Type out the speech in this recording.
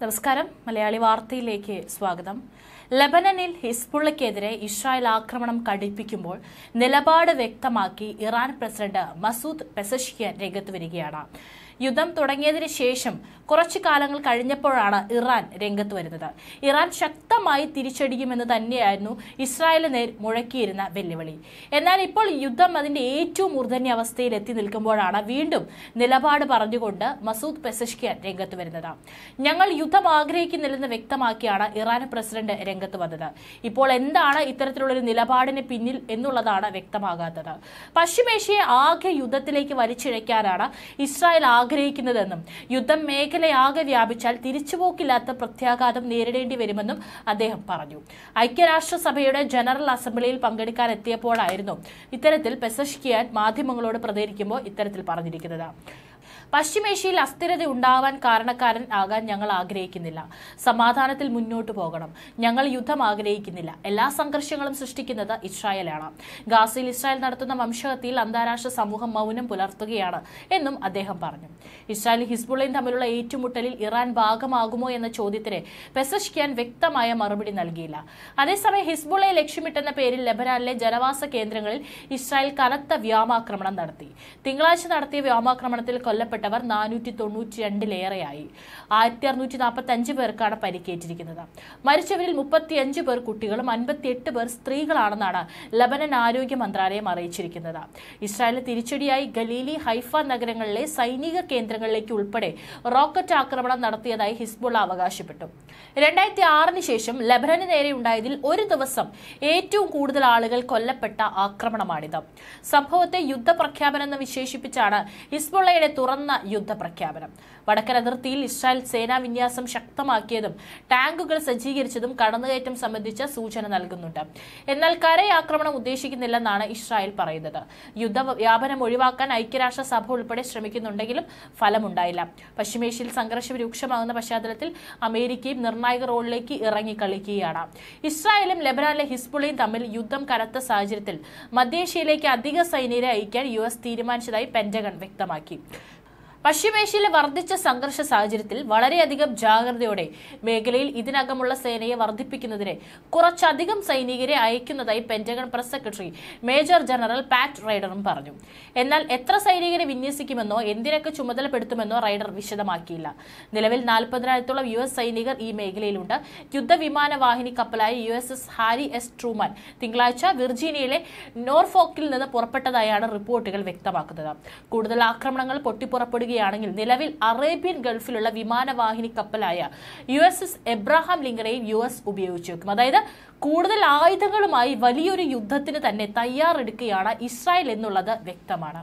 നമസ്കാരം മലയാളി വാർത്തയിലേക്ക് സ്വാഗതം ലബനനിൽ ഹിസ്ബുള്ളയ്ക്കെതിരെ ഇസ്രായേൽ ആക്രമണം കടുപ്പിക്കുമ്പോൾ നിലപാട് വ്യക്തമാക്കി ഇറാൻ പ്രസിഡന്റ് മസൂദ് പെസഷിയൻ രംഗത്ത് വരികയാണ് യുദ്ധം തുടങ്ങിയതിന് ശേഷം കുറച്ചു കാലങ്ങൾ കഴിഞ്ഞപ്പോഴാണ് ഇറാൻ രംഗത്ത് വരുന്നത് ഇറാൻ ശക്തമായി തിരിച്ചടിക്കുമെന്ന് തന്നെയായിരുന്നു ഇസ്രായേലിന് നേർ മുഴക്കിയിരുന്ന വെല്ലുവിളി എന്നാൽ ഇപ്പോൾ യുദ്ധം അതിന്റെ ഏറ്റവും മൂർധന്യ അവസ്ഥയിൽ എത്തി നിൽക്കുമ്പോഴാണ് വീണ്ടും നിലപാട് പറഞ്ഞുകൊണ്ട് മസൂദ് പെസഷ്കിയ രംഗത്ത് വരുന്നത് ഞങ്ങൾ യുദ്ധം ആഗ്രഹിക്കുന്നില്ലെന്ന് വ്യക്തമാക്കിയാണ് ഇറാൻ പ്രസിഡന്റ് രംഗത്ത് വന്നത് ഇപ്പോൾ എന്താണ് ഇത്തരത്തിലുള്ളൊരു നിലപാടിന് പിന്നിൽ എന്നുള്ളതാണ് വ്യക്തമാകാത്തത് പശ്ചിമേഷ്യയെ ആകെ യുദ്ധത്തിലേക്ക് വലിച്ചിഴയ്ക്കാനാണ് ഇസ്രായേൽ ആകെ ആഗ്രഹിക്കുന്നതെന്നും യുദ്ധം മേഖലയാകെ വ്യാപിച്ചാൽ തിരിച്ചുപോക്കില്ലാത്ത പ്രത്യാഘാതം നേരിടേണ്ടി വരുമെന്നും അദ്ദേഹം പറഞ്ഞു ഐക്യരാഷ്ട്രസഭയുടെ ജനറൽ അസംബ്ലിയിൽ പങ്കെടുക്കാൻ എത്തിയപ്പോഴായിരുന്നു ഇത്തരത്തിൽ പെസഷ്കിയാൻ മാധ്യമങ്ങളോട് പ്രതികരിക്കുമ്പോൾ ഇത്തരത്തിൽ പറഞ്ഞിരിക്കുന്നത് പശ്ചിമേഷ്യയിൽ അസ്ഥിരത ഉണ്ടാവാൻ കാരണക്കാരൻ ആകാൻ ഞങ്ങൾ ആഗ്രഹിക്കുന്നില്ല സമാധാനത്തിൽ മുന്നോട്ട് പോകണം ഞങ്ങൾ യുദ്ധം ആഗ്രഹിക്കുന്നില്ല എല്ലാ സംഘർഷങ്ങളും സൃഷ്ടിക്കുന്നത് ഇസ്രായേലാണ് ഗാസയിൽ ഇസ്രായേൽ നടത്തുന്ന വംശഹത്യയിൽ അന്താരാഷ്ട്ര സമൂഹം മൗനം പുലർത്തുകയാണ് എന്നും അദ്ദേഹം പറഞ്ഞു ഇസ്രായേൽ ഹിസ്ബുള്ളയും തമ്മിലുള്ള ഏറ്റുമുട്ടലിൽ ഇറാൻ ഭാഗമാകുമോ എന്ന ചോദ്യത്തിന് പെസഷ്കിയാൻ വ്യക്തമായ മറുപടി നൽകിയില്ല അതേസമയം ഹിസ്ബുള്ളയെ ലക്ഷ്യമിട്ടെന്ന പേരിൽ ലബനാനിലെ ജനവാസ കേന്ദ്രങ്ങളിൽ ഇസ്രായേൽ കനത്ത വ്യോമാക്രമണം നടത്തി തിങ്കളാഴ്ച നടത്തിയ വ്യോമാക്രമണത്തിൽ കൊല്ലപ്പെട്ടവർ നാനൂറ്റി തൊണ്ണൂറ്റി രണ്ടിലേറെയായി ആയിരത്തി അറുന്നൂറ്റി നാൽപ്പത്തി അഞ്ച് പേർക്കാണ് പരിക്കേറ്റിരിക്കുന്നത് മരിച്ചവരിൽ മുപ്പത്തിയഞ്ച് പേർ കുട്ടികളും അൻപത്തിയെട്ട് പേർ സ്ത്രീകളാണെന്നാണ് ലബനൻ ആരോഗ്യ മന്ത്രാലയം അറിയിച്ചിരിക്കുന്നത് ഇസ്രായേലിന് തിരിച്ചടിയായി ഗലീലി ഹൈഫ നഗരങ്ങളിലെ സൈനിക കേന്ദ്രങ്ങളിലേക്ക് ഉൾപ്പെടെ റോക്കറ്റ് ആക്രമണം നടത്തിയതായി ഹിസ്ബുള്ള അവകാശപ്പെട്ടു രണ്ടായിരത്തി ആറിന് ശേഷം ലബനന് നേരെ ഉണ്ടായതിൽ ഒരു ദിവസം ഏറ്റവും കൂടുതൽ ആളുകൾ കൊല്ലപ്പെട്ട ആക്രമണമാണിത് സംഭവത്തെ യുദ്ധപ്രഖ്യാപനം എന്ന് വിശേഷിപ്പിച്ചാണ് ഹിസ്ബുള്ളയുടെ തുറന്ന യുദ്ധപ്രഖ്യാപനം വടക്കൻ അതിർത്തിയിൽ ഇസ്രായേൽ സേനാ വിന്യാസം ശക്തമാക്കിയതും ടാങ്കുകൾ സജ്ജീകരിച്ചതും കടന്നുകയറ്റം സംബന്ധിച്ച സൂചന നൽകുന്നുണ്ട് എന്നാൽ കരയാക്രമണം ഉദ്ദേശിക്കുന്നില്ലെന്നാണ് ഇസ്രായേൽ പറയുന്നത് യുദ്ധ വ്യാപനം ഒഴിവാക്കാൻ ഐക്യരാഷ്ട്രസഭ ഉൾപ്പെടെ ശ്രമിക്കുന്നുണ്ടെങ്കിലും ഫലമുണ്ടായില്ല പശ്ചിമേഷ്യയിൽ സംഘർഷം രൂക്ഷമാകുന്ന പശ്ചാത്തലത്തിൽ അമേരിക്കയും നിർണായക റോളിലേക്ക് ഇറങ്ങിക്കളിക്കുകയാണ് ഇസ്രായേലും ലെബനാനിലെ ഹിസ്ബുളയും തമ്മിൽ യുദ്ധം കനത്ത സാഹചര്യത്തിൽ മധ്യേഷ്യയിലേക്ക് അധിക സൈനികരെ അയക്കാൻ യു എസ് തീരുമാനിച്ചതായി പെന്റഗൺ വ്യക്തമാക്കി പശ്ചിമേഷ്യയിലെ വർദ്ധിച്ച സംഘർഷ സാഹചര്യത്തിൽ വളരെയധികം ജാഗ്രതയോടെ മേഖലയിൽ ഇതിനകമുള്ള സേനയെ വർദ്ധിപ്പിക്കുന്നതിന് കുറച്ചധികം സൈനികരെ അയക്കുന്നതായി Pentagon press secretary major general Pat റൈഡറും പറഞ്ഞു എന്നാൽ എത്ര സൈനികരെ വിന്യസിക്കുമെന്നോ എന്തിനൊക്കെ ചുമതലപ്പെടുത്തുമെന്നോ റൈഡർ വിശദമാക്കിയില്ല നിലവിൽ നാൽപ്പതിനായിരത്തോളം യു എസ് സൈനികർ ഈ മേഖലയിലുണ്ട് യുദ്ധവിമാന വാഹിനി കപ്പലായ U S S Harry S Truman തിങ്കളാഴ്ച വിർജീനിയയിലെ നോർഫോക്കിൽ നിന്ന് പുറപ്പെട്ടതായാണ് റിപ്പോർട്ടുകൾ വ്യക്തമാക്കുന്നത് കൂടുതൽ ആക്രമണങ്ങൾ പൊട്ടിപ്പുറപ്പെടുകയും നോക്കുകയാണെങ്കിൽ നിലവിൽ അറേബ്യൻ ഗൾഫിലുള്ള വിമാനവാഹിനി കപ്പലായ യു എസ് എസ് എബ്രാഹാം ലിങ്കനെയും യു എസ് ഉപയോഗിച്ചേക്കും അതായത് കൂടുതൽ ആയുധങ്ങളുമായി വലിയൊരു യുദ്ധത്തിന് തന്നെ തയ്യാറെടുക്കുകയാണ് ഇസ്രായേൽ എന്നുള്ളത് വ്യക്തമാണ്